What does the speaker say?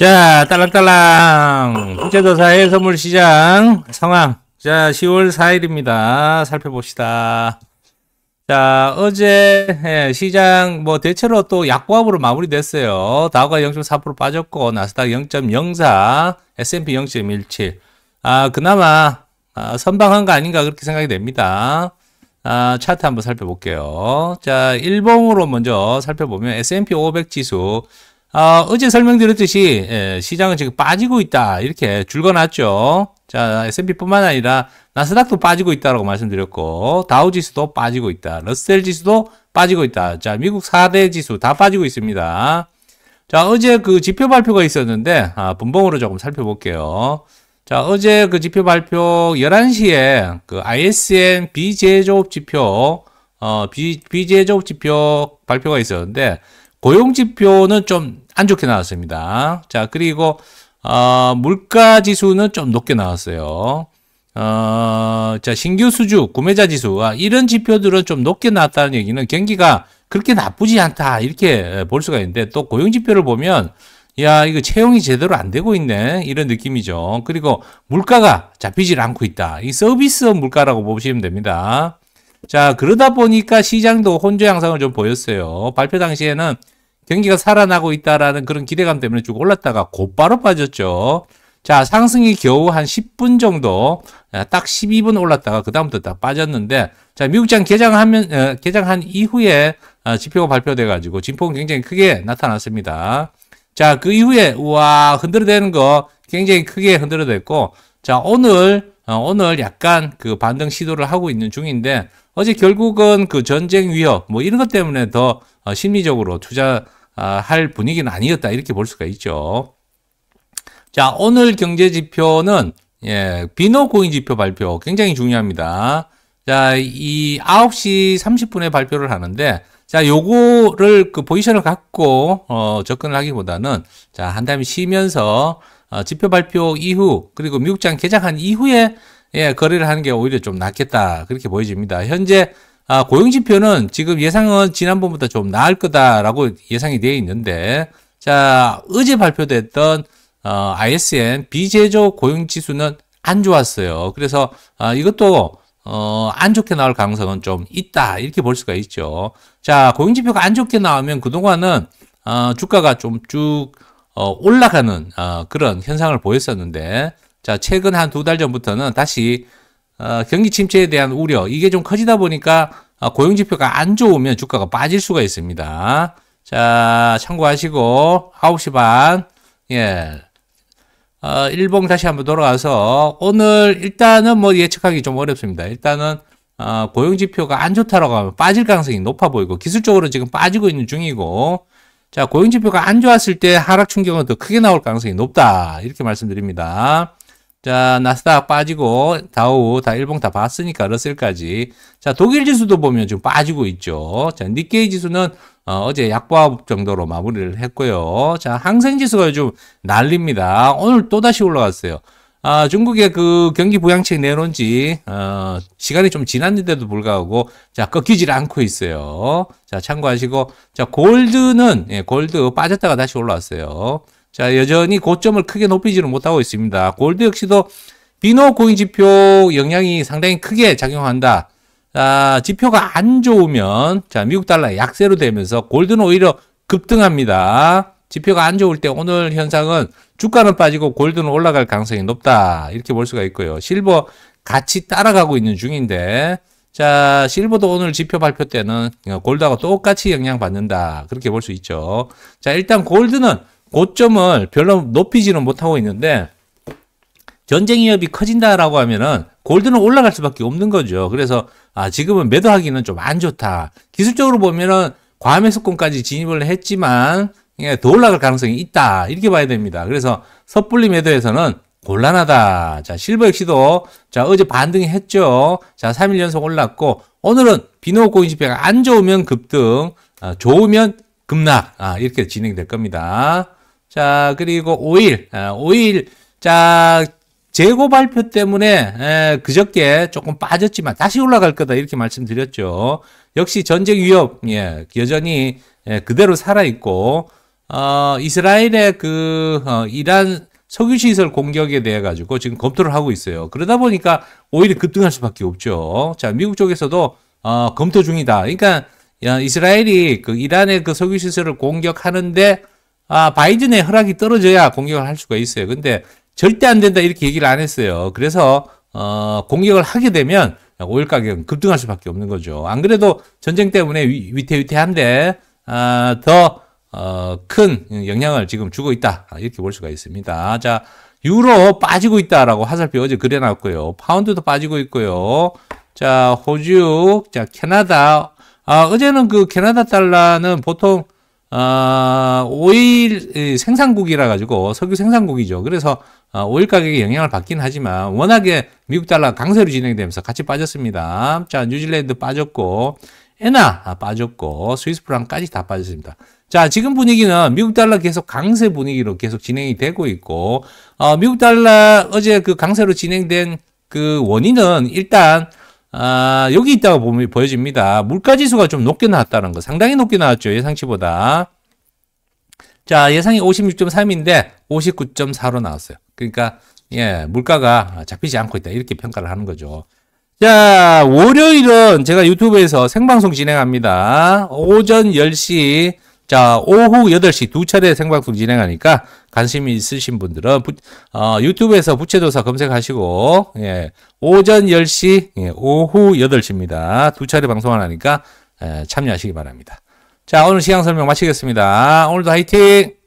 자, 딸랑딸랑. 부채도사의 선물시장 상황. 자, 10월 4일입니다. 살펴봅시다. 자, 어제 예, 시장 뭐 대체로 또 약보합으로 마무리됐어요. 다우가 0.4% 빠졌고 나스닥 0.04, S&P 0.17. 아, 그나마 아, 선방한 거 아닌가 그렇게 생각이 됩니다. 아, 차트 한번 살펴볼게요. 자, 일봉으로 먼저 살펴보면 S&P 500 지수 어, 어제 설명드렸듯이 예, 시장은 지금 빠지고 있다 이렇게 줄거놨죠. 자 S&P뿐만 아니라 나스닥도 빠지고 있다라고 말씀드렸고 다우지수도 빠지고 있다, 러셀지수도 빠지고 있다. 자 미국 4대 지수 다 빠지고 있습니다. 자 어제 그 지표 발표가 있었는데 아, 분봉으로 조금 살펴볼게요. 자 어제 그 지표 발표 11시에 그 ISM 비제조업 지표 어, 비, 비제조업 지표 발표가 있었는데 고용 지표는 좀 안 좋게 나왔습니다. 자, 그리고 어, 물가 지수는 좀 높게 나왔어요. 어, 자, 신규 수주, 구매자 지수, 아, 이런 지표들은 좀 높게 나왔다는 얘기는 경기가 그렇게 나쁘지 않다. 이렇게 볼 수가 있는데 또 고용 지표를 보면 야, 이거 채용이 제대로 안 되고 있네. 이런 느낌이죠. 그리고 물가가 잡히질 않고 있다. 이서비스 물가라고 보시면 됩니다. 자, 그러다 보니까 시장도 혼조 양상을 좀 보였어요. 발표 당시에는 경기가 살아나고 있다라는 그런 기대감 때문에 쭉 올랐다가 곧바로 빠졌죠. 자, 상승이 겨우 한 10분 정도, 아, 딱 12분 올랐다가 그다음부터 딱 빠졌는데, 자, 미국장 개장하면, 어, 개장한 이후에 어, 지표가 발표돼가지고 진폭은 굉장히 크게 나타났습니다. 자, 그 이후에, 우와, 흔들어대는 거 굉장히 크게 흔들어댔고, 자, 오늘 어, 오늘 약간 그 반등 시도를 하고 있는 중인데 어제 결국은 그 전쟁 위협 뭐 이런 것 때문에 더 어, 심리적으로 투자할 분위기는 아니었다 이렇게 볼 수가 있죠. 자 오늘 경제 지표는 예, 비노 고인 지표 발표 굉장히 중요합니다. 자, 이 9시 30분에 발표를 하는데 자, 요거를 그 포지션을 갖고 어, 접근을 하기보다는 자, 한 다음에 쉬면서 아, 지표 발표 이후 그리고 미국장 개장한 이후에 예, 거래를 하는 게 오히려 좀 낫겠다 그렇게 보여집니다. 현재 아, 고용지표는 지금 예상은 지난번보다 좀 나을 거다라고 예상이 되어 있는데 자 어제 발표됐던 어, ISM 비제조 고용지수는 안 좋았어요. 그래서 아, 이것도 어, 안 좋게 나올 가능성은 좀 있다 이렇게 볼 수가 있죠. 자 고용지표가 안 좋게 나오면 그동안은 어, 주가가 좀쭉 어, 올라가는 어, 그런 현상을 보였었는데 자 최근 한 두 달 전부터는 다시 어, 경기 침체에 대한 우려 이게 좀 커지다 보니까 어, 고용 지표가 안 좋으면 주가가 빠질 수가 있습니다. 자 참고하시고 9시 반 예. 어, 일봉 다시 한번 돌아가서 오늘 일단은 뭐 예측하기 좀 어렵습니다. 일단은 어, 고용 지표가 안 좋다라고 하면 빠질 가능성이 높아 보이고 기술적으로 지금 빠지고 있는 중이고 자, 고용지표가 안 좋았을 때 하락 충격은 더 크게 나올 가능성이 높다. 이렇게 말씀드립니다. 자, 나스닥 빠지고, 다우, 다 일봉 다 봤으니까, 러셀까지. 자, 독일 지수도 보면 좀 빠지고 있죠. 자, 니케이 지수는 어, 제 약보합 정도로 마무리를 했고요. 자, 항생 지수가 요즘 난립니다. 오늘 또다시 올라갔어요. 아, 중국의 그 경기 부양책 내놓은 지, 어, 시간이 좀 지났는데도 불구하고, 자, 꺾이질 않고 있어요. 자, 참고하시고, 자, 골드는, 예, 골드 빠졌다가 다시 올라왔어요. 자, 여전히 고점을 크게 높이지는 못하고 있습니다. 골드 역시도 비노 고인 지표 영향이 상당히 크게 작용한다. 아, 지표가 안 좋으면, 자, 미국 달러 약세로 되면서 골드는 오히려 급등합니다. 지표가 안 좋을 때 오늘 현상은 주가는 빠지고 골드는 올라갈 가능성이 높다. 이렇게 볼 수가 있고요. 실버 같이 따라가고 있는 중인데 자, 실버도 오늘 지표 발표 때는 골드하고 똑같이 영향받는다. 그렇게 볼 수 있죠. 자, 일단 골드는 고점을 별로 높이지는 못하고 있는데 전쟁 위협이 커진다라고 하면은 골드는 올라갈 수밖에 없는 거죠. 그래서 아, 지금은 매도하기는 좀 안 좋다. 기술적으로 보면은 과매수권까지 진입을 했지만 예, 더 올라갈 가능성이 있다. 이렇게 봐야 됩니다. 그래서 섣불리 매도에서는 곤란하다. 자, 실버 역시도 자, 어제 반등이 했죠. 자, 3일 연속 올랐고 오늘은 비노 코인지표가 안 좋으면 급등, 아, 좋으면 급락. 아, 이렇게 진행될 겁니다. 자, 그리고 5일, 아, 5일 자, 재고 발표 때문에 에, 예, 그저께 조금 빠졌지만 다시 올라갈 거다 이렇게 말씀드렸죠. 역시 전쟁 위협 예, 여전히 예, 그대로 살아 있고 어, 이스라엘의 그 어, 이란 석유 시설 공격에 대해 가지고 지금 검토를 하고 있어요. 그러다 보니까 오히려 급등할 수밖에 없죠. 자, 미국 쪽에서도 어, 검토 중이다. 그러니까 야, 이스라엘이 그 이란의 그 석유 시설을 공격하는데 아, 바이든의 허락이 떨어져야 공격을 할 수가 있어요. 근데 절대 안 된다 이렇게 얘기를 안 했어요. 그래서 어, 공격을 하게 되면 오일 가격은 급등할 수밖에 없는 거죠. 안 그래도 전쟁 때문에 위, 태위태한데 아, 더 어, 큰 영향을 지금 주고 있다. 아, 이렇게 볼 수가 있습니다. 자, 유로 빠지고 있다라고 화살표 어제 그려놨고요. 파운드도 빠지고 있고요. 자, 호주, 자, 캐나다. 아, 어제는 그 캐나다 달러는 보통, 아, 오일 생산국이라 가지고 석유 생산국이죠. 그래서 아, 오일 가격에 영향을 받긴 하지만 워낙에 미국 달러 강세로 진행되면서 같이 빠졌습니다. 자, 뉴질랜드 빠졌고 엔화 아, 빠졌고 스위스 프랑까지 다 빠졌습니다. 자, 지금 분위기는 미국 달러 계속 강세 분위기로 계속 진행이 되고 있고 어, 미국 달러 어제 그 강세로 진행된 그 원인은 일단 아, 여기 있다고 보면 보여집니다. 물가 지수가 좀 높게 나왔다는 거. 상당히 높게 나왔죠. 예상치보다. 자, 예상이 56.3인데 59.4로 나왔어요. 그러니까 예, 물가가 잡히지 않고 있다. 이렇게 평가를 하는 거죠. 자, 월요일은 제가 유튜브에서 생방송 진행합니다. 오전 10시, 자, 오후 8시 두 차례 생방송 진행하니까 관심이 있으신 분들은 부, 어, 유튜브에서 부채조사 검색하시고, 예, 오전 10시, 예, 오후 8시입니다. 두 차례 방송을 하니까 예, 참여하시기 바랍니다. 자, 오늘 시향 설명 마치겠습니다. 오늘도 화이팅!